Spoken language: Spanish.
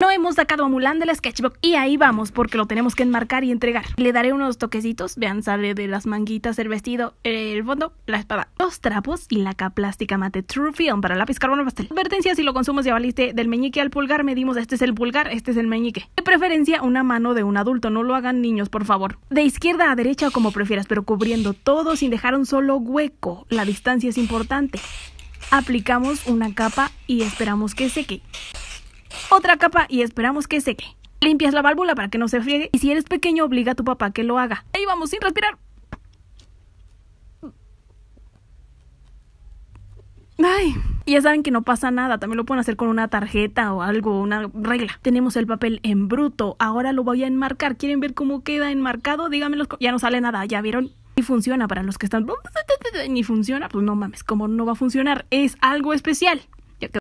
No hemos sacado a Mulan del sketchbook y ahí vamos porque lo tenemos que enmarcar y entregar. Le daré unos toquecitos, vean, sale de las manguitas el vestido, el fondo, la espada, los trapos y la capa plástica mate True Film para lápiz carbono pastel. Advertencia si lo consumes ya valiste del meñique al pulgar, medimos este es el pulgar, este es el meñique. De preferencia una mano de un adulto, no lo hagan niños por favor. De izquierda a derecha o como prefieras, pero cubriendo todo sin dejar un solo hueco, la distancia es importante. Aplicamos una capa y esperamos que seque otra capa y esperamos que seque. Limpias la válvula para que no se friegue y si eres pequeño obliga a tu papá que lo haga. Ahí vamos, sin respirar. Ay, ya saben que no pasa nada, también lo pueden hacer con una tarjeta o algo, una regla. Tenemos el papel en bruto, ahora lo voy a enmarcar. ¿Quieren ver cómo queda enmarcado? Díganmelo, ya no sale nada, ¿ya vieron? Y funciona para los que están... Ni funciona, pues no mames, ¿cómo no va a funcionar? Es algo especial.